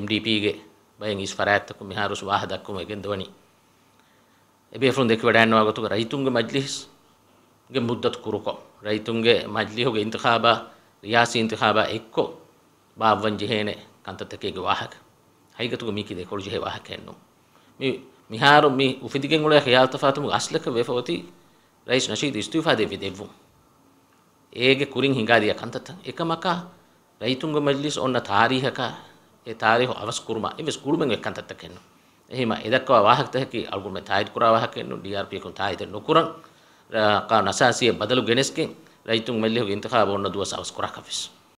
MDPගේ බයෙන් ඉස් ෆරෑත්තක මිහාරුස් වාහ දක්කුම එකෙන් දවනි එබේෆරුන් දෙක වැඩන්න වගතුක රයිතුන්ගේ මජ්ලිස්ගේ මුද්දත් කුරුකෝ රයිතුන්ගේ මජ්ලිහුගේ ඉන්තිඛාබා රියාසි ඉන්තිඛාබා එක්කෝ බාවන් ජෙහෙනේ කන්තතකේගේ වාහක හයිගතුක මීකි දෙකොළු ජෙහෙ වාහක එන්නු මේ මිහාරු මේ උෆිදිගෙන් උලේ ඛියාතෆාතුමු අස්ලක වේෆවති රයිස් නෂීද් ඉස්තිෆා දෙවි දෙව්වු ඒගේ කුරින් හිඟාදිය කන්තතන් එකමකා රයිතුන්ගේ මජ්ලිස් ඔන්න තාරීහකා ඒ තාරිහ අවස් කුරුම එමෙ ස්කූල්මෙන් එක්කන්තත්ත කෙන්නු එහෙම එදක්වා වාහකත හැකි අල්ගුම තායිත් කුරා වාහකෙන්නු ඩීආර්පී කොන් තායිත නුකුරන් කා නසාසිය බදලු ගෙනෙස්කෙන් රයිතුන් මෙල්ලෙහු ඉන්තඛාබ වන්න දුවස අවස් කුරා කෆිස්